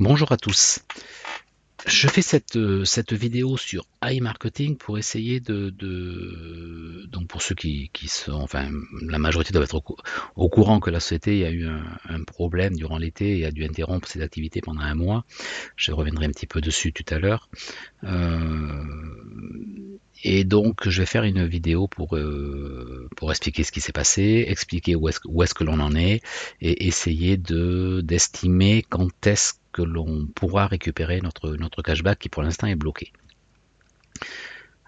Bonjour à tous. Je fais cette, euh, cette vidéo sur iMarketing pour essayer de, donc pour ceux qui, sont enfin la majorité doivent être au, courant que la société a eu un, problème durant l'été et a dû interrompre ses activités pendant un mois. Je reviendrai un petit peu dessus tout à l'heure. Euh, et donc, je vais faire une vidéo pour, euh, pour expliquer ce qui s'est passé, expliquer où est-ce, est que l'on en est et essayer de, d'estimer quand est-ce que l'on pourra récupérer notre, notre cashback qui pour l'instant est bloqué.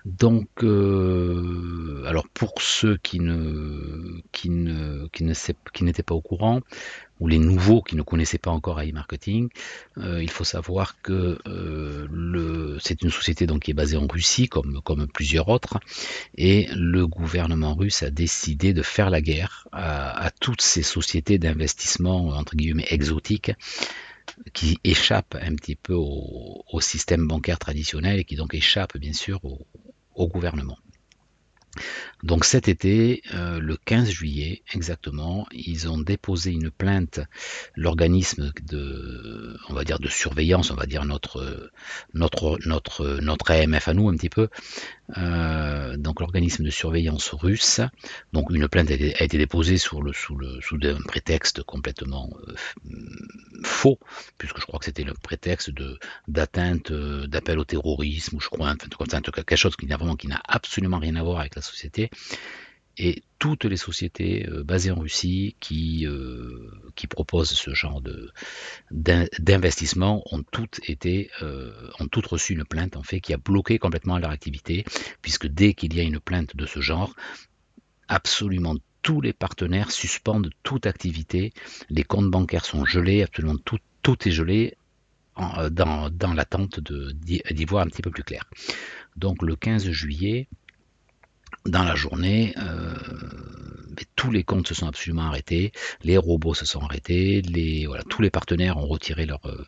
Donc, euh, alors pour ceux qui ne qui ne qui ne qui n'étaient pas au courant ou les nouveaux qui ne connaissaient pas encore iMarketing, Marketing, euh, il faut savoir que euh, le c'est une société donc qui est basée en Russie comme comme plusieurs autres et le gouvernement russe a décidé de faire la guerre à, à toutes ces sociétés d'investissement entre guillemets exotiques qui échappe un petit peu au, système bancaire traditionnel et qui donc échappe bien sûr au gouvernement. Donc cet été, euh, le 15 juillet exactement, ils ont déposé une plainte, l'organisme de, on va dire de surveillance, on va dire notre notre notre notre AMF à nous un petit peu, euh, donc l'organisme de surveillance russe. Donc une plainte a été, déposée sur le sous le sous un prétexte complètement euh, faux, puisque je crois que c'était le prétexte de d'atteinte d'appel au terrorisme ou je crois tout comme ça, quelque chose qui n'a vraiment qui n'a absolument rien à voir avec la société et toutes les sociétés euh, basées en Russie qui, euh, qui proposent ce genre d'investissement ont toutes été euh, ont toutes reçu une plainte en fait qui a bloqué complètement leur activité puisque dès qu'il y a une plainte de ce genre absolument tous les partenaires suspendent toute activité les comptes bancaires sont gelés absolument tout est gelé dans, dans l'attente d'y voir un petit peu plus clair donc le 15 juillet dans la journée, euh, tous les comptes se sont absolument arrêtés, les robots se sont arrêtés, les, tous les partenaires ont retiré leur, euh,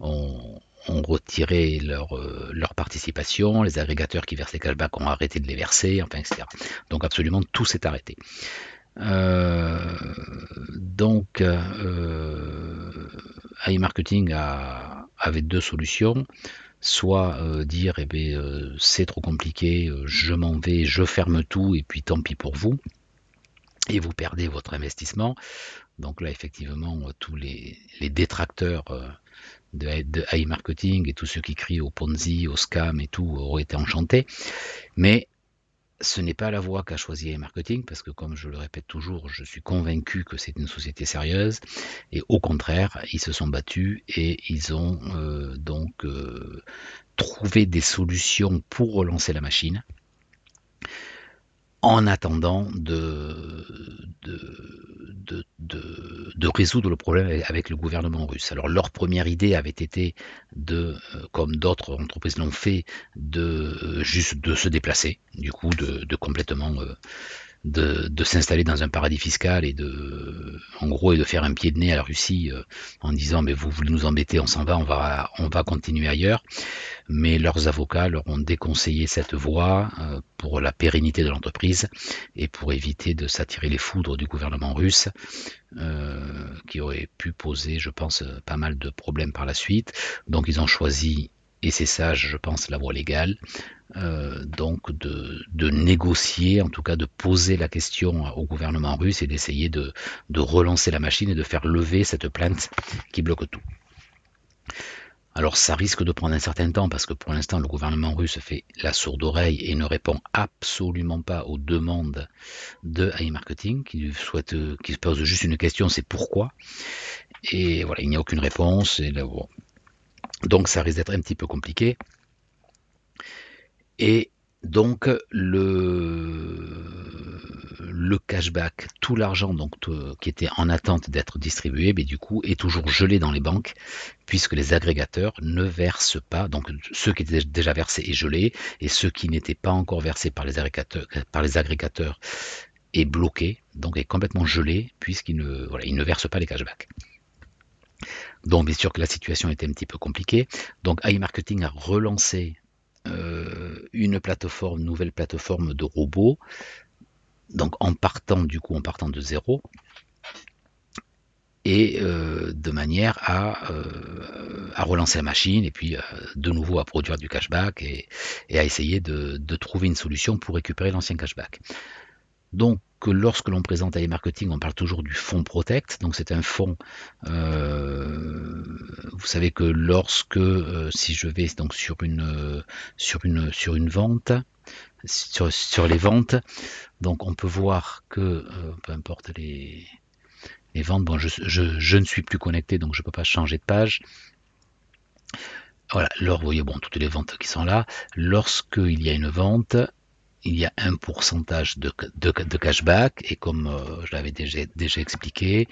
ont, retiré leur, euh, leur participation, les agrégateurs qui versaient les ont arrêté de les verser, enfin, etc. Donc absolument tout s'est arrêté. donc, iMarketing a, avait deux solutions soit euh, dire eh ben, euh, c'est trop compliqué, euh, je m'en vais, je ferme tout et puis tant pis pour vous et vous perdez votre investissement. Donc là effectivement tous les, détracteurs de, de high marketing et tous ceux qui crient au Ponzi, au scam et tout auraient été enchantés. Mais ce n'est pas la voie qu'a choisi marketing, parce que comme je le répète toujours, je suis convaincu que c'est une société sérieuse, et au contraire, ils se sont battus et ils ont euh, donc euh, trouvé des solutions pour relancer la machine en attendant de, de, de, résoudre le problème avec le gouvernement russe. Alors leur première idée avait été de, euh, comme d'autres entreprises l'ont fait, de euh, juste de se déplacer, du coup de, complètement euh, de, s'installer dans un paradis fiscal et de, en gros, et de faire un pied de nez à la Russie euh, en disant mais vous voulez nous embêter, on s'en va, on va, on va continuer ailleurs. Mais leurs avocats leur ont déconseillé cette voie euh, pour la pérennité de l'entreprise et pour éviter de s'attirer les foudres du gouvernement russe, euh, qui aurait pu poser, je pense, pas mal de problèmes par la suite. Donc ils ont choisi et c'est sage, je pense, la voie légale, euh, donc de, négocier, en tout cas de poser la question au gouvernement russe et d'essayer de, relancer la machine et de faire lever cette plainte qui bloque tout. Alors ça risque de prendre un certain temps parce que pour l'instant le gouvernement russe fait la sourde oreille et ne répond absolument pas aux demandes de iMarketing, Marketing qui souhaite, euh, se pose juste une question, c'est pourquoi. Et voilà, il n'y a aucune réponse. Et donc ça risque d'être un petit peu compliqué. Et donc le, le cashback, tout l'argent donc qui était en attente d'être distribué, mais du coup est toujours gelé dans les banques puisque les agrégateurs ne versent pas. Donc ceux qui étaient déjà versés est gelé et ceux qui n'étaient pas encore versés par les agrégateurs, par les agrégateurs est bloqué, donc est complètement gelé puisqu'il ne voilà, ne verse pas les cashbacks. Donc, bien sûr que la situation était un petit peu compliquée. Donc, iMarketing a relancé euh, une plateforme, nouvelle plateforme de robots. Donc, en partant du coup, en partant de zéro. Et euh, de manière euh, à, relancer la machine et puis de nouveau à produire du cashback et, à essayer de, de trouver une solution pour récupérer l'ancien cashback. Donc, que lorsque l'on présente à les Marketing, on parle toujours du fonds Protect. Donc c'est un fonds, euh, vous savez que lorsque, euh, si je vais donc sur une, sur une, sur une vente, sur, les ventes, donc on peut voir que, euh, peu importe les, ventes, bon, je, je, je ne suis plus connecté, donc je ne peux pas changer de page. Voilà, alors voyez, bon, toutes les ventes qui sont là, il y a une vente, il y a un pourcentage de, cashback et comme euh, je l'avais déjà, expliqué,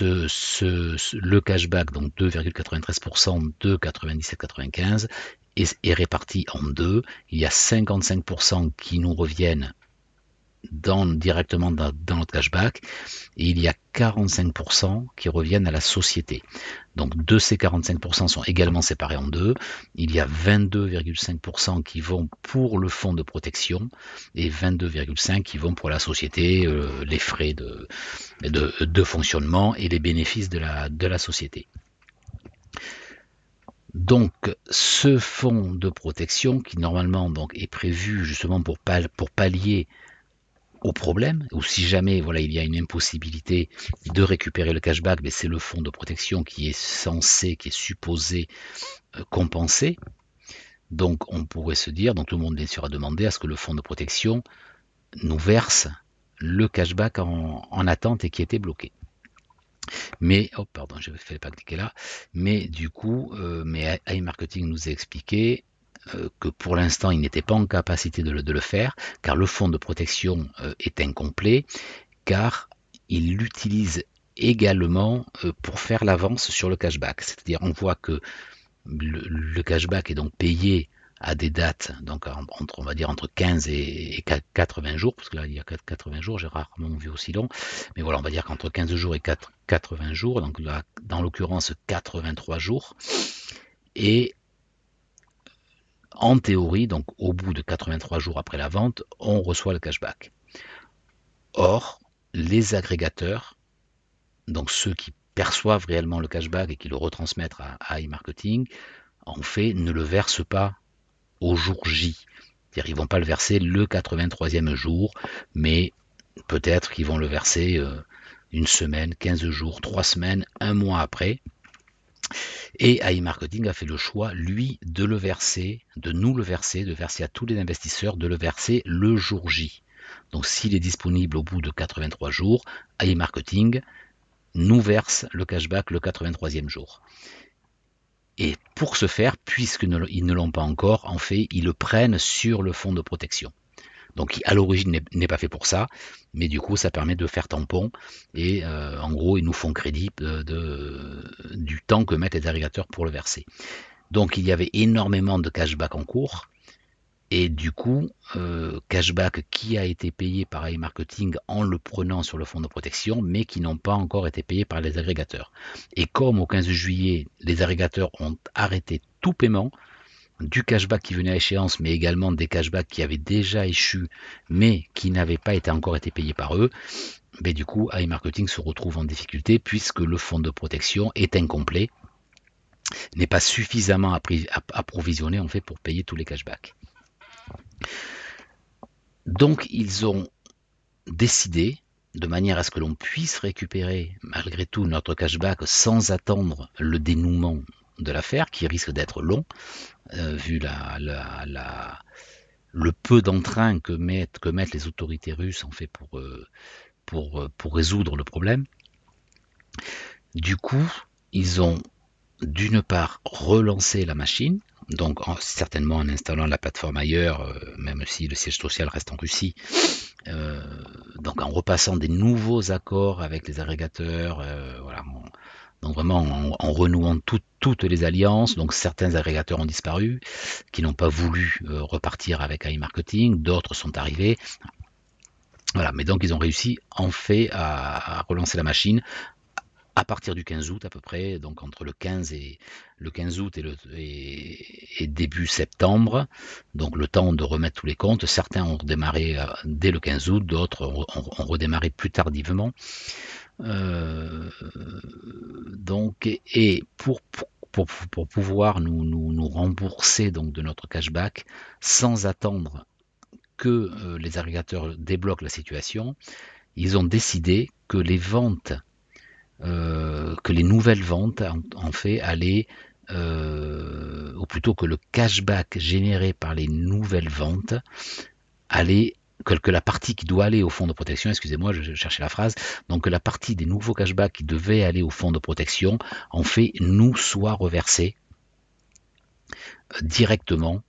le cashback, donc 2,93% de 97,95, est réparti en deux. Il y a 55% qui nous reviennent directement dans, notre cashback. Et il y a 45% qui reviennent à la société. Donc de ces 45% sont également séparés en deux. Il y a 22,5% qui vont pour le fonds de protection et 22,5% qui vont pour la société, euh, les frais de, de, fonctionnement et les bénéfices de la, de la société. Donc, ce fonds de protection qui normalement donc est prévu justement pour, pour pallier au problème, ou si jamais voilà, il y a une impossibilité de récupérer le cashback, mais ben, c'est le fonds de protection qui est censé, qui est supposé euh, compenser. Donc on pourrait se dire, donc tout le monde bien sûr a demandé à ce que le fonds de protection nous verse le cashback en, attente et qui était bloqué. Mais, oh pardon, je vais pas cliquer là, mais du coup, euh, mais iMarketing nous a expliqué, euh, que pour l'instant il n'était pas en capacité de le, faire, car le fonds de protection euh, est incomplet, car il l'utilise également euh, pour faire l'avance sur le cashback. C'est-à-dire on voit que le, le, cashback est donc payé à des dates, donc entre, on va dire entre 15 et 80 jours, parce que là il y a 80 jours, j'ai rarement vu aussi long, mais voilà, on va dire qu'entre 15 jours et 80 jours, donc là, dans l'occurrence 83 jours, et en théorie, donc au bout de 83 jours après la vente, on reçoit le cashback. Or, les agrégateurs, donc ceux qui perçoivent réellement le cashback et qui le retransmettent à e-marketing, en fait, ne le versent pas au jour J. C'est-à-dire, ils vont pas le verser le 83e jour, mais peut-être qu'ils vont le verser euh, une semaine, 15 jours, 3 semaines, un mois après. Et AI Marketing a fait le choix, lui, de le verser, de nous le verser, de verser à tous les investisseurs, de le verser le jour J. Donc s'il est disponible au bout de 83 jours, AI Marketing nous verse le cashback le 83e jour. Et pour ce faire, puisqu'ils ne l'ont pas encore, en fait, ils le prennent sur le fonds de protection donc qui à l'origine n'est pas fait pour ça, mais du coup ça permet de faire tampon et euh, en gros ils nous font crédit euh, du temps que mettent les agrégateurs pour le verser. Donc il y avait énormément de cashback en cours. Et du coup, euh, cashback qui a été payé par iMarketing en le prenant sur le fonds de protection, mais qui n'ont pas encore été payés par les agrégateurs. Et comme au 15 juillet, les agrégateurs ont arrêté tout paiement, du cashback qui venait à échéance, mais également des cashbacks qui avaient déjà échu, mais qui n'avaient pas encore été payés par eux, mais du coup, iMarketing se retrouve en difficulté puisque le fonds de protection est incomplet, n'est pas suffisamment approvisionné en fait pour payer tous les cashbacks. Donc, ils ont décidé, de manière à ce que l'on puisse récupérer malgré tout notre cashback sans attendre le dénouement de l'affaire, qui risque d'être long, euh, vu la, la, le peu d'entrain que mettent, que les autorités russes en fait pour, euh, pour, euh, pour résoudre le problème. Du coup, ils ont d'une part relancé la machine, donc certainement en installant la plateforme ailleurs, même si le siège social reste en Russie, donc en repassant des nouveaux accords avec les agrégateurs, voilà, donc vraiment en, renouant toutes les alliances. Donc certains agrégateurs ont disparu, qui n'ont pas voulu euh, repartir avec iMarketing, d'autres sont arrivés. Voilà, mais donc ils ont réussi en fait à, relancer la machine à partir du 15 août à peu près, donc entre le 15 et le 15 août et, début septembre, donc le temps de remettre tous les comptes. Certains ont redémarré euh, dès le 15 août, d'autres ont, ont redémarré plus tardivement. Euh, donc, et pour, pour, pouvoir nous, rembourser donc de notre cashback sans attendre que euh, les agrégateurs débloquent la situation, ils ont décidé que les ventes, euh, que les nouvelles ventes, en, fait, allaient, euh, ou plutôt que le cashback généré par les nouvelles ventes allait que, la partie qui doit aller au fonds de protection, excusez-moi, je, cherchais la phrase, donc que la partie des nouveaux cashbacks qui devait aller au fonds de protection, en fait, nous soit reversée euh, directement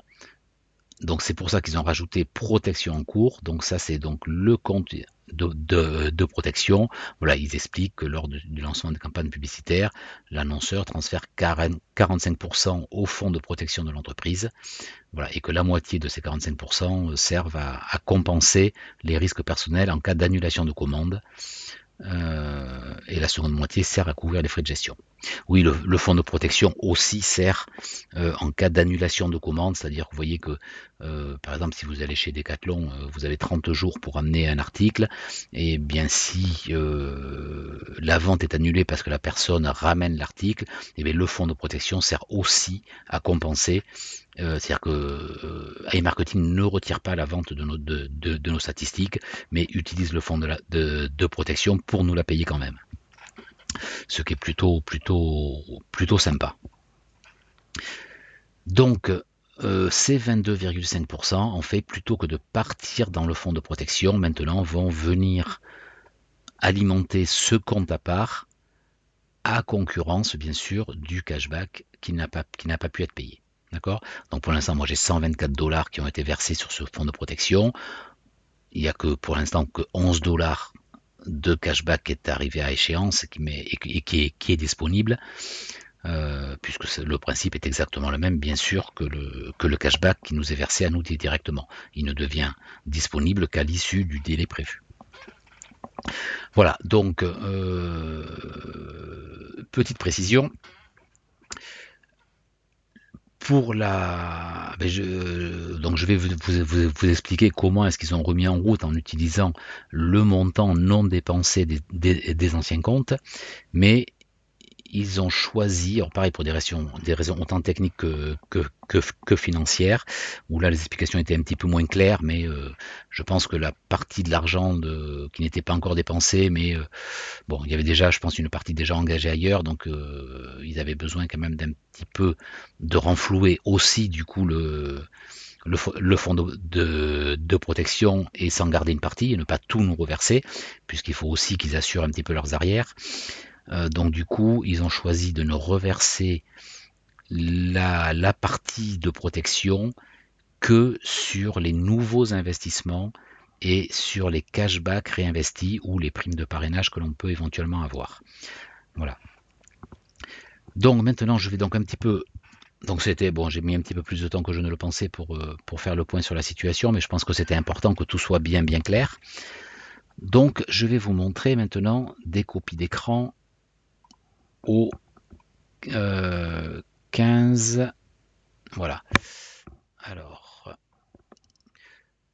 donc c'est pour ça qu'ils ont rajouté protection en cours. Donc ça c'est donc le compte de, protection. Voilà, ils expliquent que lors du, lancement des campagnes publicitaires, l'annonceur transfère 45% au fonds de protection de l'entreprise. Voilà, et que la moitié de ces 45% euh, servent à, compenser les risques personnels en cas d'annulation de commande. Euh, et la seconde moitié sert à couvrir les frais de gestion. Oui, le, fonds de protection aussi sert euh, en cas d'annulation de commande, c'est-à-dire que vous voyez que, euh, par exemple, si vous allez chez Decathlon, euh, vous avez 30 jours pour amener un article, et bien si la vente est annulée parce que la personne ramène l'article, eh le fonds de protection sert aussi à compenser. c'est-à-dire que iMarketing ne retire pas la vente de nos, statistiques, mais utilise le fonds de protection pour nous la payer quand même ce qui est plutôt plutôt plutôt sympa. Donc euh, ces 22,5% en fait plutôt que de partir dans le fonds de protection, maintenant vont venir alimenter ce compte à part à concurrence bien sûr du cashback qui n'a pas qui n'a pas pu être payé. D'accord Donc pour l'instant, moi j'ai 124 dollars qui ont été versés sur ce fonds de protection. Il n'y a que pour l'instant que 11 dollars de cashback qui est arrivé à échéance et qui, est, disponible, euh, puisque le principe est exactement le même, bien sûr, que le, cashback qui nous est versé à nous directement. Il ne devient disponible qu'à l'issue du délai prévu. Voilà, donc euh, petite précision, pour la, ben, donc je vais vous, expliquer comment est-ce qu'ils ont remis en route en utilisant le montant non dépensé des anciens comptes, mais ils ont choisi, alors pareil pour des raisons, des raisons autant techniques que, financières, où là les explications étaient un petit peu moins claires, mais euh, je pense que la partie de l'argent qui n'était pas encore dépensée, mais euh, bon, il y avait déjà, je pense, une partie déjà engagée ailleurs, donc euh, ils avaient besoin quand même d'un petit peu de renflouer aussi du coup le, le, fonds de, de, protection et s'en garder une partie et ne pas tout nous reverser, puisqu'il faut aussi qu'ils assurent un petit peu leurs arrières. Euh, donc du coup, ils ont choisi de ne reverser la, partie de protection que sur les nouveaux investissements et sur les cashbacks réinvestis ou les primes de parrainage que l'on peut éventuellement avoir. Voilà. Donc maintenant, je vais donc un petit peu donc c'était bon, j'ai mis un petit peu plus de temps que je ne le pensais pour, euh, pour faire le point sur la situation, mais je pense que c'était important que tout soit bien bien clair. Donc je vais vous montrer maintenant des copies d'écran au 15. Euh, voilà. Alors,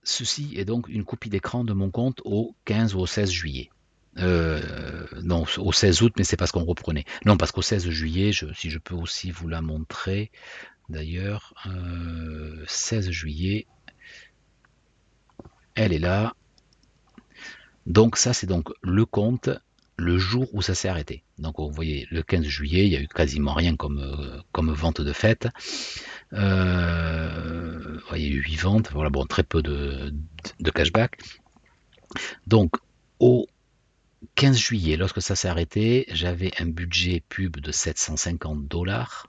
ceci est donc une copie d'écran de mon compte au 15 ou au 16 juillet. Euh, non, au 16 août, mais c'est parce qu'on reprenait. Non, parce qu'au 16 juillet, je, si je peux aussi vous la montrer, d'ailleurs, 16 euh, juillet, elle est là. Donc ça, c'est donc le compte le jour où ça s'est arrêté. Donc vous voyez, le 15 juillet, il n'y a eu quasiment rien comme, euh, comme vente de fête. voyez euh, il y 8 ventes, voilà, bon, très peu de, de cashback. Donc au 15 juillet, lorsque ça s'est arrêté, j'avais un budget pub de 750 dollars,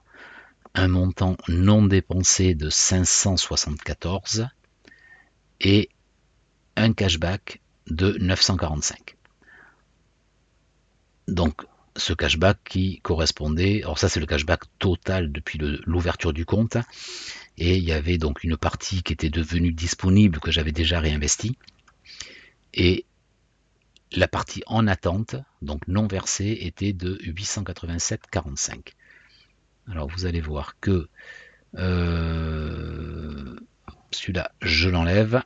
un montant non dépensé de 574 et un cashback de 945. Donc ce cashback qui correspondait, alors ça c'est le cashback total depuis l'ouverture du compte, hein. et il y avait donc une partie qui était devenue disponible que j'avais déjà réinvestie, et la partie en attente, donc non versée, était de 887,45. Alors vous allez voir que euh, celui-là, je l'enlève.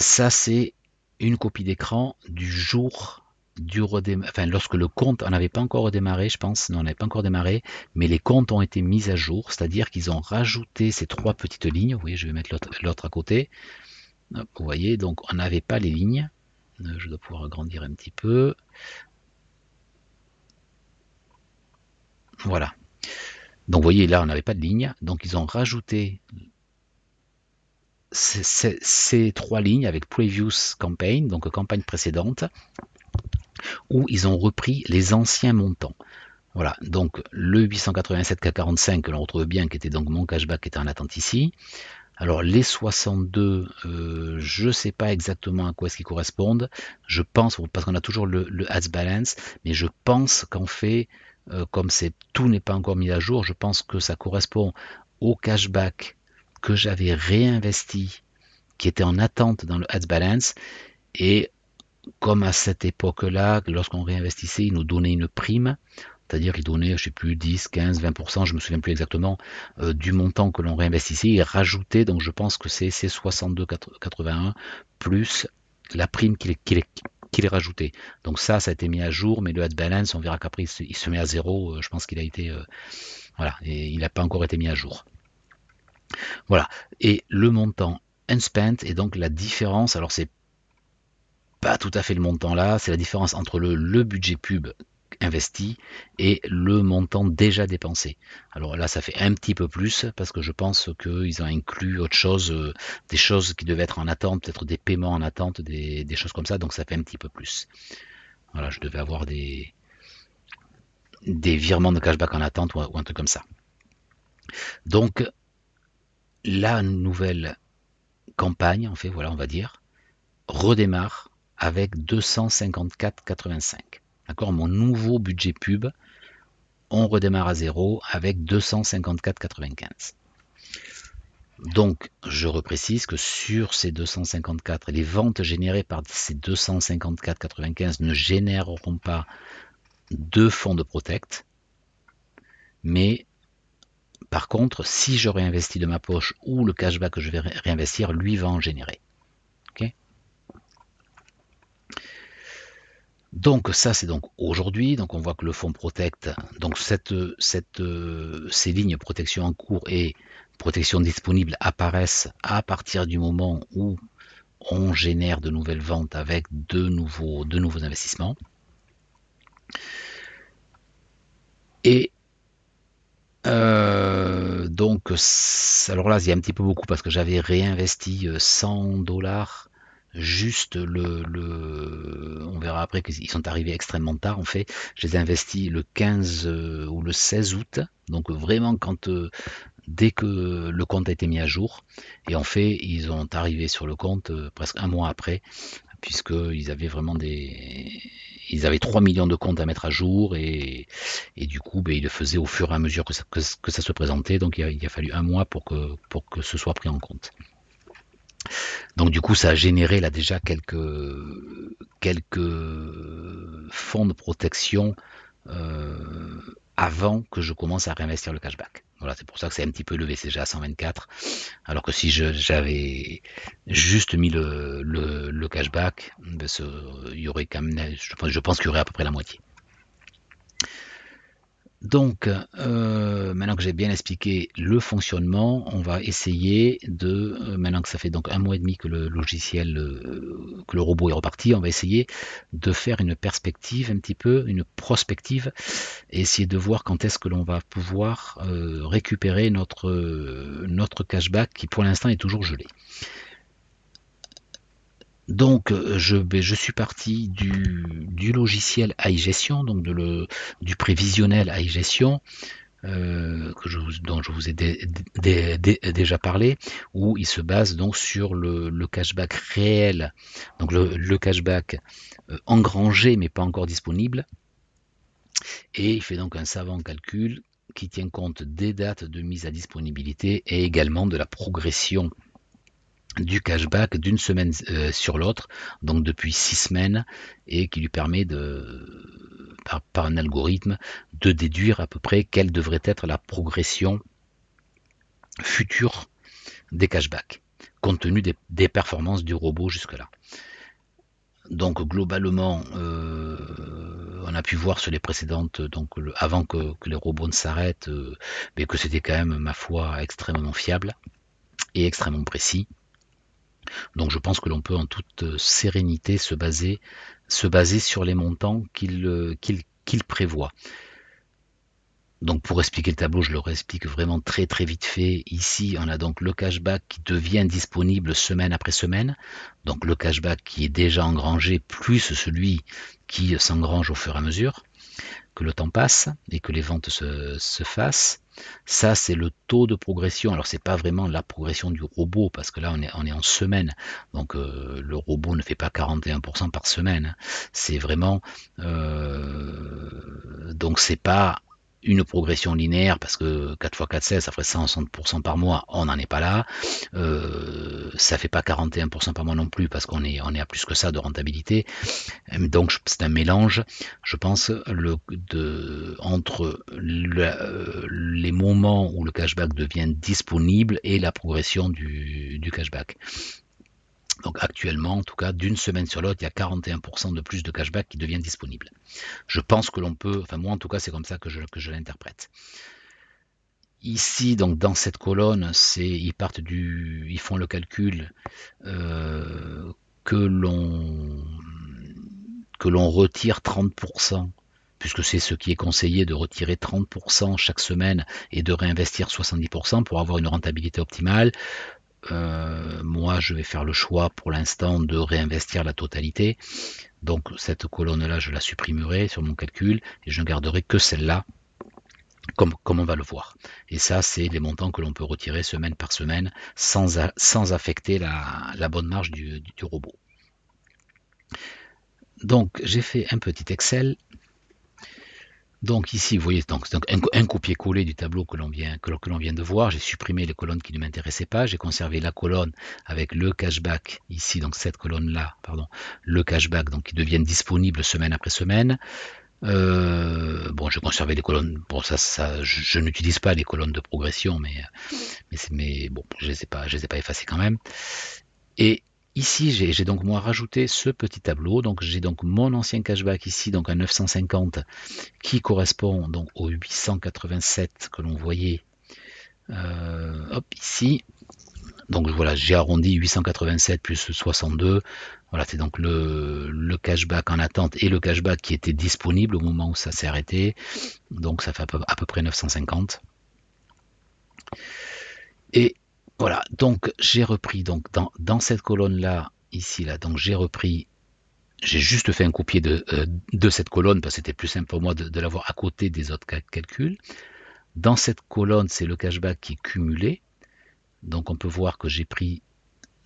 Ça, c'est une copie d'écran du jour du redémarrage enfin lorsque le compte, on n'avait pas encore redémarré, je pense, non, on n'avait pas encore démarré, mais les comptes ont été mis à jour, c'est-à-dire qu'ils ont rajouté ces trois petites lignes. oui je vais mettre l'autre à côté. Vous voyez, donc on n'avait pas les lignes. Je dois pouvoir agrandir un petit peu. Voilà. Donc vous voyez, là, on n'avait pas de ligne. Donc ils ont rajouté ces trois lignes avec Previous Campaign, donc campagne précédente, où ils ont repris les anciens montants. Voilà, donc le 887 K45 que l'on retrouve bien, qui était donc mon cashback qui était en attente ici. Alors les 62, euh, je ne sais pas exactement à quoi est-ce qu'ils correspondent. Je pense, parce qu'on a toujours le, ads balance, mais je pense qu'en fait, euh, comme comme tout n'est pas encore mis à jour, je pense que ça correspond au cashback que j'avais réinvesti, qui était en attente dans le Ads balance. Et comme à cette époque-là, lorsqu'on réinvestissait, il nous donnait une prime. C'est-à-dire qu'il donnait, je ne sais plus, 10, 15, 20%, je ne me souviens plus exactement, euh, du montant que l'on réinvestissait. il rajoutait, donc je pense que c'est 62,81 plus la prime qu'il qu rajoutée. Donc ça, ça a été mis à jour, mais le ad balance, on verra qu'après, il, se met à zéro. Euh, je pense qu'il a été... Euh, voilà, et il n'a pas encore été mis à jour. Voilà. Et le montant unspent est donc la différence. Alors c'est pas tout à fait le montant là, c'est la différence entre le, budget pub investi et le montant déjà dépensé. Alors là, ça fait un petit peu plus parce que je pense qu'ils ont inclus autre chose, euh, des choses qui devaient être en attente, peut-être des paiements en attente, des, choses comme ça, donc ça fait un petit peu plus. Voilà, je devais avoir des, des virements de cashback en attente ou, ou un truc comme ça. Donc la nouvelle campagne, en fait, voilà, on va dire, redémarre avec 254,85. D'accord Mon nouveau budget pub, on redémarre à zéro avec 254,95. Donc, je reprécise que sur ces 254, les ventes générées par ces 254,95 ne généreront pas deux fonds de protect, mais par contre, si je réinvestis de ma poche ou le cashback que je vais réinvestir, lui va en générer. donc ça c'est donc aujourd'hui, donc on voit que le fonds protecte. donc cette, cette, ces lignes protection en cours et protection disponible apparaissent à partir du moment où on génère de nouvelles ventes avec de nouveaux, de nouveaux investissements. Et euh, donc, alors là, il un petit peu beaucoup parce que j'avais réinvesti 100 euh, dollars juste le, on verra après qu'ils sont arrivés extrêmement tard en fait je les ai investis le 15 euh, ou le 16 août donc vraiment quand dès que le compte a été mis à jour et en fait ils ont arrivé sur le compte presque un mois après puisqu'ils avaient vraiment des ils avaient 3 millions de comptes à mettre à jour et, du coup, ben, ils le faisaient au fur et à mesure que ça, que, ça se présentait. Donc, il a, fallu un mois pour que, pour que ce soit pris en compte. Donc, du coup, ça a généré là déjà quelques, quelques fonds de protection euh, avant que je commence à réinvestir le cashback. Voilà, c'est pour ça que c'est un petit peu élevé, c'est à 124. Alors que si j'avais juste mis le, le, cashback, ben y aurait je je pense qu'il y aurait à peu près la moitié. Donc, euh, maintenant que j'ai bien expliqué le fonctionnement, on va essayer de, euh, maintenant que ça fait donc un mois et demi que le logiciel, euh, que le robot est reparti, on va essayer de faire une perspective un petit peu, une prospective, et essayer de voir quand est-ce que l'on va pouvoir récupérer notre, notre cashback qui pour l'instant est toujours gelé. Donc euh, je, suis parti du, du logiciel iGestion, donc du prévisionnel iGestion, euh, que je, dont je vous ai déjà parlé, où il se base donc sur le, cashback réel, donc le, cashback euh, engrangé mais pas encore disponible. Et il fait donc un savant calcul qui tient compte des dates de mise à disponibilité et également de la progression du cashback d'une semaine euh, sur l'autre, donc depuis six semaines, et qui lui permet de, par, un algorithme, de déduire à peu près quelle devrait être la progression future des cashbacks, compte tenu des, performances du robot jusque-là. Donc globalement, euh, on a pu voir sur les précédentes, donc avant que, les robots ne s'arrêtent, euh, mais que c'était quand même, ma foi, extrêmement fiable et extrêmement précis. Donc je pense que l'on peut en toute euh, sérénité se baser, se baser sur les montants euh, qu'il prévoit. Donc pour expliquer le tableau, je le réexplique vraiment très très vite fait. Ici, on a donc le cashback qui devient disponible semaine après semaine. Donc le cashback qui est déjà engrangé, plus celui qui s'engrange au fur et à mesure que le temps passe et que les ventes se, fassent. Ça, c'est le taux de progression. Alors, c'est pas vraiment la progression du robot, parce que là, on est, on est en semaine. Donc, euh, le robot ne fait pas 41% par semaine. C'est vraiment. Euh, donc, c'est pas une progression linéaire parce que 4 x 4, 16, ça ferait 160% par mois, on n'en est pas là. Euh, ça fait pas 41% par mois non plus parce qu'on est, on est à plus que ça de rentabilité. Donc c'est un mélange, je pense, le, de, entre euh, les moments où le cashback devient disponible et la progression du, du cashback. Donc actuellement, en tout cas, d'une semaine sur l'autre, il y a 41% de plus de cashback qui devient disponible. Je pense que l'on peut, enfin moi en tout cas, c'est comme ça que je, l'interprète. Ici, donc dans cette colonne, ils font le calcul euh, que l'on retire 30%, puisque c'est ce qui est conseillé de retirer 30% chaque semaine et de réinvestir 70% pour avoir une rentabilité optimale. Euh, moi, je vais faire le choix pour l'instant de réinvestir la totalité. Donc cette colonne-là, je la supprimerai sur mon calcul et je ne garderai que celle-là, comme, on va le voir. Et ça, c'est les montants que l'on peut retirer semaine par semaine sans, sans affecter la, bonne marge du robot. Donc j'ai fait un petit Excel donc ici, vous voyez, donc, un, copier-coller du tableau que l'on vient, que, l'on vient de voir. J'ai supprimé les colonnes qui ne m'intéressaient pas. J'ai conservé la colonne avec le cashback ici, donc cette colonne-là, pardon, le cashback, donc qui deviennent disponible semaine après semaine. Euh, bon, j'ai conservé les colonnes. Bon, ça, ça je, n'utilise pas les colonnes de progression, mais, mais, bon, je ne les pas, je les ai pas effacées quand même. Et Ici, j'ai donc moi rajouté ce petit tableau. Donc j'ai donc mon ancien cashback ici, donc à 950, qui correspond donc au 887 que l'on voyait euh, ici. Donc voilà, j'ai arrondi 887 plus 62. Voilà, c'est donc le, cashback en attente et le cashback qui était disponible au moment où ça s'est arrêté. Donc ça fait à peu près 950. Et voilà, donc j'ai repris donc dans, cette colonne-là, ici là, donc j'ai repris, j'ai juste fait un copier de, euh, cette colonne parce que c'était plus simple pour moi de, l'avoir à côté des autres calculs. Dans cette colonne, c'est le cashback qui est cumulé. Donc on peut voir que j'ai pris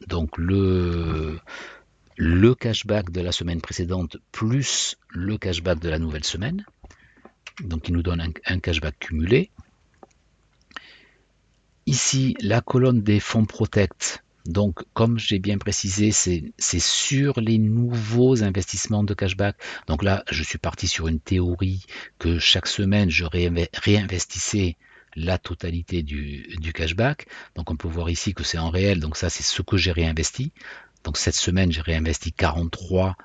donc le, le cashback de la semaine précédente plus le cashback de la nouvelle semaine. Donc il nous donne un cashback cumulé. Ici, la colonne des fonds Protect. Donc, comme j'ai bien précisé, c'est sur les nouveaux investissements de cashback. Donc là, je suis parti sur une théorie que chaque semaine, je réinvestissais la totalité du, cashback. Donc on peut voir ici que c'est en réel. Donc ça, c'est ce que j'ai réinvesti. Donc cette semaine, j'ai réinvesti 43,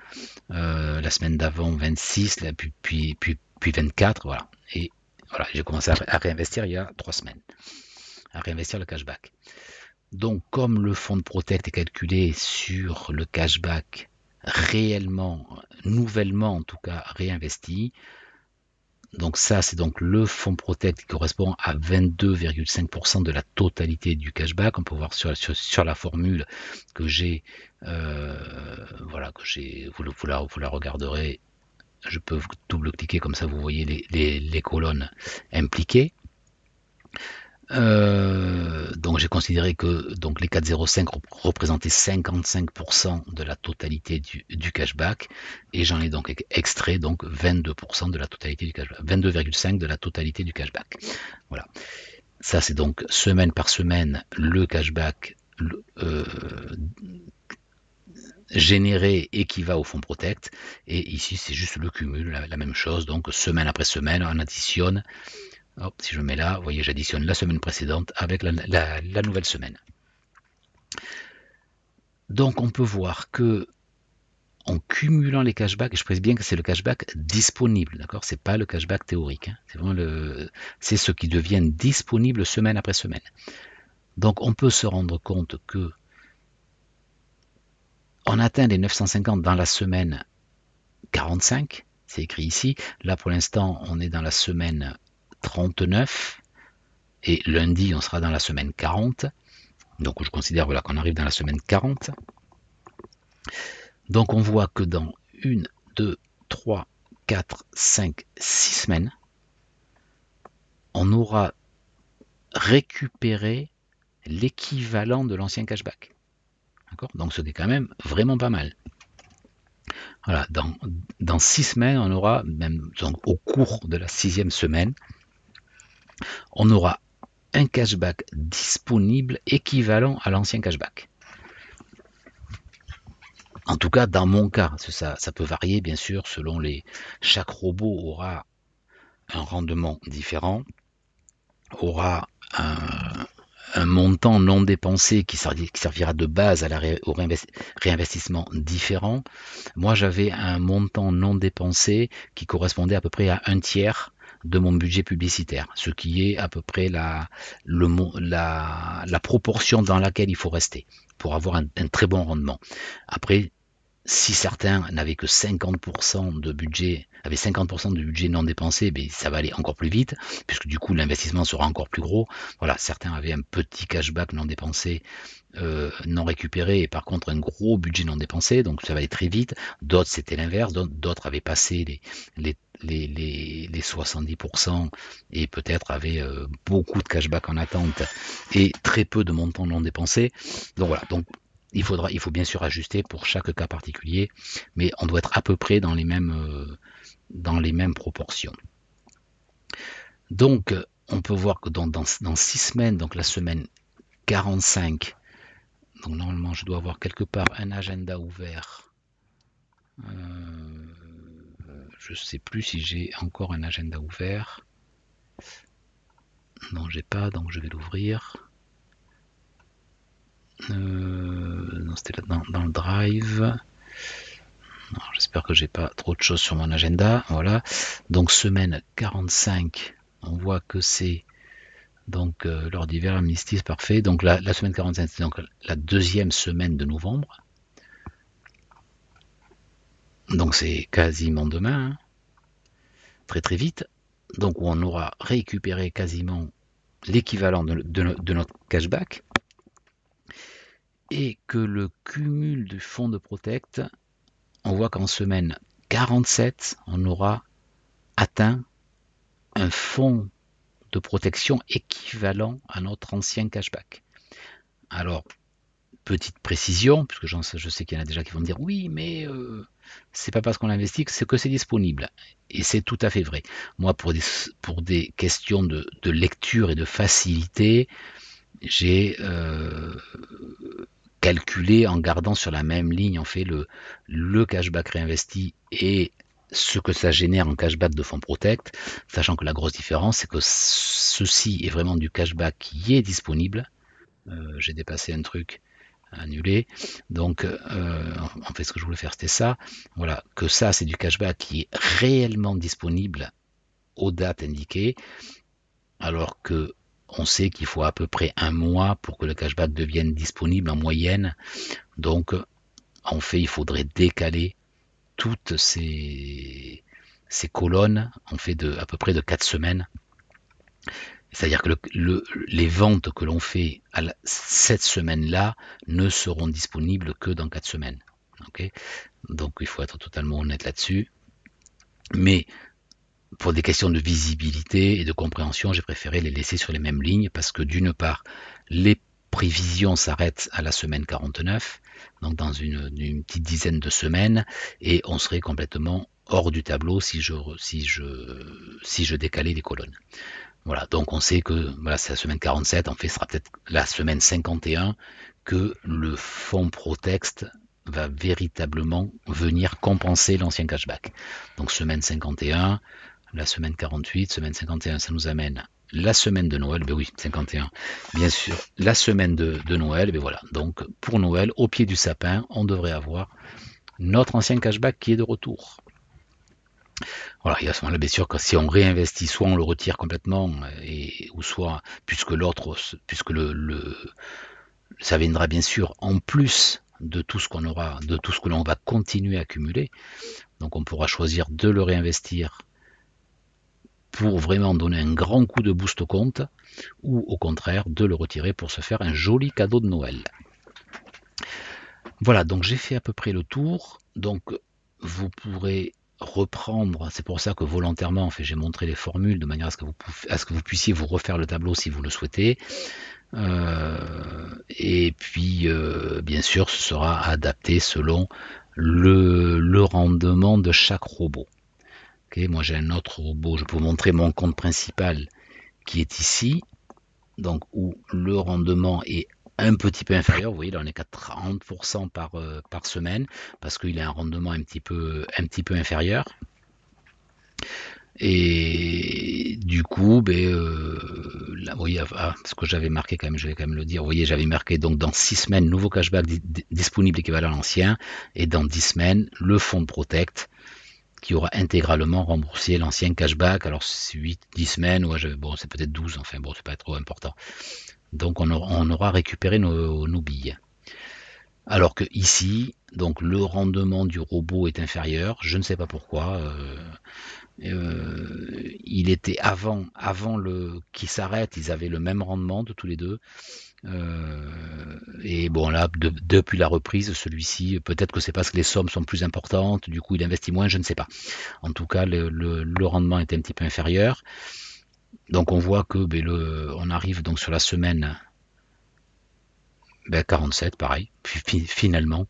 euh, la semaine d'avant 26, puis, puis, puis, 24, voilà. Et voilà, j'ai commencé à, à réinvestir il y a trois semaines à réinvestir le cashback. Donc, comme le fonds de Protect est calculé sur le cashback réellement, nouvellement en tout cas, réinvesti, donc ça, c'est donc le fonds Protect qui correspond à 22,5% de la totalité du cashback. On peut voir sur, sur, la formule que j'ai, euh, voilà, que j'ai, vous, vous, la, vous la regarderez. Je peux double-cliquer comme ça, vous voyez les, les, les colonnes impliquées. Euh, donc j'ai considéré que donc les 4,05 représentaient 55% de la totalité du, cashback et j'en ai donc extrait donc 22% de la totalité du cashback, 22,5 de la totalité du cashback. Voilà. Ça c'est donc semaine par semaine le cashback euh, généré et qui va au fonds Protect. Et ici c'est juste le cumul, la, même chose. Donc semaine après semaine, on additionne si je mets là, vous voyez, j'additionne la semaine précédente avec la, nouvelle semaine. Donc on peut voir que en cumulant les cashbacks, et je précise bien que c'est le cashback disponible, d'accord n'est pas le cashback théorique, hein. c'est c'est ce qui devient disponible semaine après semaine. Donc on peut se rendre compte que on atteint les 950 dans la semaine 45, c'est écrit ici. Là pour l'instant on est dans la semaine 39. Et lundi, on sera dans la semaine 40. Donc je considère voilà, qu'on arrive dans la semaine 40. Donc on voit que dans 1, 2, 3, 4, 5, 6 semaines, on aura récupéré l'équivalent de l'ancien cashback. D'accord Donc ce n'est quand même vraiment pas mal. Voilà, dans, dans six semaines, on aura, même donc, au cours de la sixième semaine, on aura un cashback disponible équivalent à l'ancien cashback. En tout cas, dans mon cas, ça, ça peut varier bien sûr selon les. Chaque robot aura un rendement différent, aura un, montant non dépensé qui, servira de base à la au réinvestissement différent. Moi, j'avais un montant non dépensé qui correspondait à peu près à un tiers de mon budget publicitaire, ce qui est à peu près la, le, la, la proportion dans laquelle il faut rester pour avoir un, très bon rendement. Après, si certains n'avaient que 50% de budget, avaient 50% de budget non dépensé, ben ça va aller encore plus vite, puisque du coup l'investissement sera encore plus gros. Voilà, certains avaient un petit cashback non dépensé, euh, non récupéré, et par contre un gros budget non dépensé, donc ça va aller très vite. D'autres c'était l'inverse, d'autres avaient passé les, les les, 70% et peut-être avait euh, beaucoup de cashback en attente et très peu de montants non dépensés. Donc voilà, donc il faudra, il faut bien sûr ajuster pour chaque cas particulier, mais on doit être à peu près dans les mêmes, euh, dans les mêmes proportions. Donc on peut voir que dans, dans, semaines, donc la semaine 45, donc normalement je dois avoir quelque part un agenda ouvert. Euh, je ne sais plus si j'ai encore un agenda ouvert. Non, j'ai pas, donc je vais l'ouvrir. Euh, c'était dans, dans, le drive. J'espère que j'ai pas trop de choses sur mon agenda. Voilà. Donc semaine 45, on voit que c'est donc euh, l'heure d'hiver, amnistie, parfait. Donc la, semaine 45, c'est donc la deuxième semaine de novembre. Donc c'est quasiment demain, hein. très très vite. Donc on aura récupéré quasiment l'équivalent de, notre cashback et que le cumul du fonds de Protect, on voit qu'en semaine 47, on aura atteint un fonds de protection équivalent à notre ancien cashback. Alors, petite précision, puisque je sais qu'il y en a déjà qui vont me dire oui, mais euh, c'est pas parce qu'on l'investit que c'est que c'est disponible. Et c'est tout à fait vrai. Moi, pour des, questions de, lecture et de facilité, j'ai euh, calculé en gardant sur la même ligne en fait le, cashback réinvesti et ce que ça génère en cashback de fonds Protect, sachant que la grosse différence, c'est que ceci est vraiment du cashback qui est disponible. Euh, j'ai dépassé un truc annulé. Donc, euh, en fait, ce que je voulais faire, c'était ça. Voilà, que ça, c'est du cashback qui est réellement disponible aux dates indiquées, alors que on sait qu'il faut à peu près un mois pour que le cashback devienne disponible en moyenne. Donc, en fait, il faudrait décaler toutes ces, ces colonnes, en fait, de, à peu près de 4 semaines c'est-à-dire que les ventes que l'on fait à cette semaine-là ne seront disponibles que dans 4 semaines. Donc il faut être totalement honnête là-dessus. Mais pour des questions de visibilité et de compréhension, j'ai préféré les laisser sur les mêmes lignes parce que d'une part, les prévisions s'arrêtent à la semaine 49, donc dans une, petite dizaine de semaines, et on serait complètement hors du tableau si je décalais les colonnes. Voilà, donc on sait que voilà, c'est la semaine 47, en fait, ce sera peut-être la semaine 51 que le fonds Protexte va véritablement venir compenser l'ancien cashback. Donc semaine 51, la semaine 48, semaine 51, ça nous amène la semaine de Noël, ben oui, 51, bien sûr, la semaine de, Noël, ben voilà. Donc pour Noël, au pied du sapin, on devrait avoir notre ancien cashback qui est de retour. Voilà, y a ce moment-là, bien sûr, que si on réinvestit, soit on le retire complètement, euh, et, ou soit, puisque l'autre, puisque le, ça viendra bien sûr en plus de tout ce qu'on aura, de tout ce que l'on va continuer à accumuler. Donc on pourra choisir de le réinvestir pour vraiment donner un grand coup de boost au compte, ou au contraire de le retirer pour se faire un joli cadeau de Noël. Voilà, donc j'ai fait à peu près le tour. Donc vous pourrez reprendre. C'est pour ça que volontairement, en fait, j'ai montré les formules de manière à ce que vous, à ce que vous puissiez vous refaire le tableau si vous le souhaitez. Euh, et puis, euh, bien sûr, ce sera adapté selon le, rendement de chaque robot. Ok, moi, j'ai un autre robot. Je peux vous montrer mon compte principal qui est ici, donc où le rendement est un petit peu inférieur, vous voyez, là on est à 30% par, euh, par semaine, parce qu'il a un rendement un petit peu, un petit peu inférieur. Et du coup, ben, euh, là, vous ah, ce que j'avais marqué quand même, je vais quand même le dire, vous voyez, j'avais marqué donc dans 6 semaines, nouveau cashback disponible équivalent à l'ancien, et dans 10 semaines, le fonds de Protect qui aura intégralement remboursé l'ancien cashback. Alors 8, 10 semaines, ouais, bon, c'est peut-être 12, enfin bon, c'est pas trop important. Donc on, aura, récupéré nos, billes. Alors que ici, donc le rendement du robot est inférieur, je ne sais pas pourquoi. Euh, euh, il était avant, avant le qui s'arrête, ils avaient le même rendement de tous les deux. Euh, et bon là, depuis la reprise, celui-ci, peut-être que c'est parce que les sommes sont plus importantes, du coup il investit moins, je ne sais pas. En tout cas, le, le rendement est un petit peu inférieur. Donc on voit que ben, on arrive donc sur la semaine 47, ben, pareil. Puis finalement,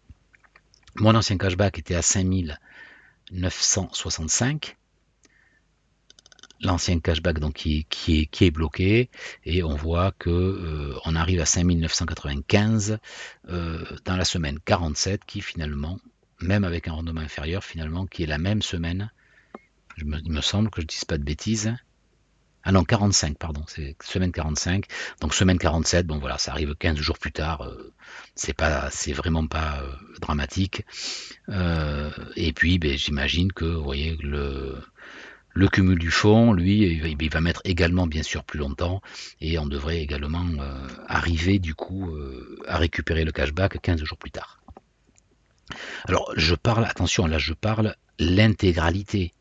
mon ancien cashback était à 5965. L'ancien cashback donc qui, est, qui, est, bloqué et on voit que euh, on arrive à 5995 euh, dans la semaine 47 qui finalement, même avec un rendement inférieur finalement, qui est la même semaine, il me semble que je ne dise pas de bêtises, ah non, 45, pardon, c'est semaine 45. Donc semaine 47, bon voilà, ça arrive 15 jours plus tard. Euh, c'est pas, c'est vraiment pas euh, dramatique. Euh, et puis, ben, j'imagine que, vous voyez, le le cumul du fond, lui, il va mettre également bien sûr plus longtemps et on devrait également arriver du coup à récupérer le cashback 15 jours plus tard. Alors je parle, attention, là je parle l'intégralité,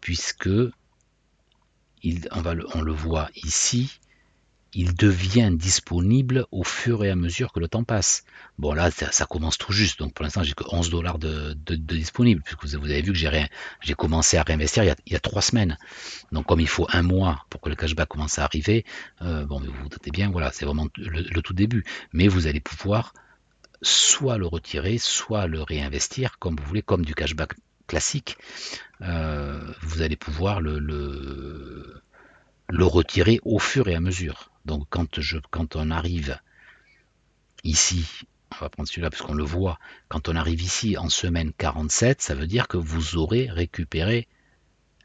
puisque on, le voit ici, il devient disponible au fur et à mesure que le temps passe. Bon là, ça, commence tout juste, donc pour l'instant j'ai que 11 dollars de, disponible, puisque vous, avez vu que j'ai commencé à réinvestir il y, a, il trois semaines. Donc comme il faut un mois pour que le cashback commence à arriver, euh, bon vous vous doutez bien, voilà, c'est vraiment le, tout début. Mais vous allez pouvoir soit le retirer, soit le réinvestir comme vous voulez, comme du cashback classique, euh, vous allez pouvoir le, le, le retirer au fur et à mesure. Donc quand, on arrive ici, on va prendre celui-là puisqu'on le voit, quand on arrive ici en semaine 47, ça veut dire que vous aurez récupéré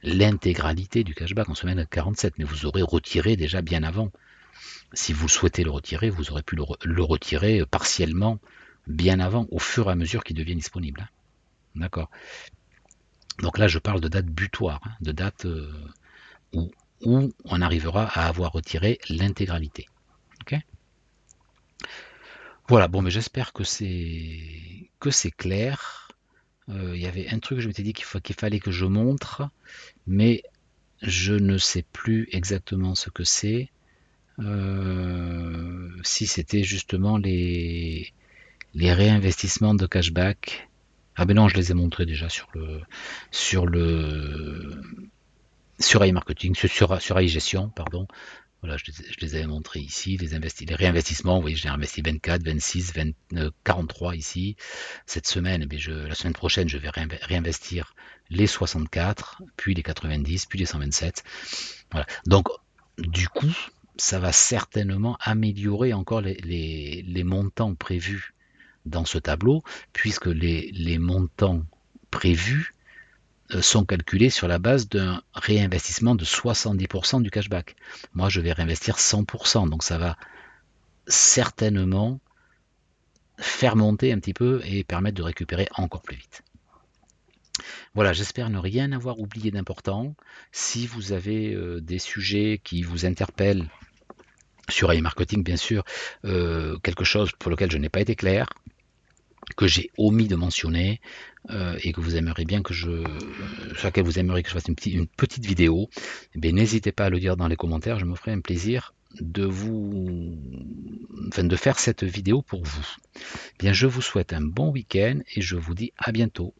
l'intégralité du cashback en semaine 47, mais vous aurez retiré déjà bien avant. Si vous souhaitez le retirer, vous aurez pu le, retirer partiellement bien avant, au fur et à mesure qu'il devient disponible. Hein. D'accord. Donc là, je parle de date butoir, hein, de date euh, où on arrivera à avoir retiré l'intégralité. voilà, bon, mais j'espère que c'est que c'est clair. Euh, il y avait un truc que je m'étais dit qu'il fallait que je montre, mais je ne sais plus exactement ce que c'est. Euh, si c'était justement les, les réinvestissements de cashback. Ah ben non, je les ai montrés déjà sur le sur le sur marketing, sur, sur gestion, pardon. Voilà, je, les avais montrés ici, les, les réinvestissements, vous voyez, j'ai investi 24, 26, 43 ici. Cette semaine, mais eh je, la semaine prochaine, je vais réinvestir les 64, puis les 90, puis les 127. Voilà. Donc, du coup, ça va certainement améliorer encore les, montants prévus dans ce tableau, puisque les montants prévus euh, sont calculés sur la base d'un réinvestissement de 70% du cashback. Moi, je vais réinvestir 100%, donc ça va certainement faire monter un petit peu et permettre de récupérer encore plus vite. Voilà, j'espère ne rien avoir oublié d'important. Si vous avez euh, des sujets qui vous interpellent sur e-marketing, bien sûr, euh, quelque chose pour lequel je n'ai pas été clair, que j'ai omis de mentionner, euh, et que vous aimeriez bien que je, vous aimeriez que je fasse une, petite, une petite vidéo, eh n'hésitez pas à le dire dans les commentaires. Je me ferai un plaisir de vous, de faire cette vidéo pour vous. Eh bien, je vous souhaite un bon week-end et je vous dis à bientôt.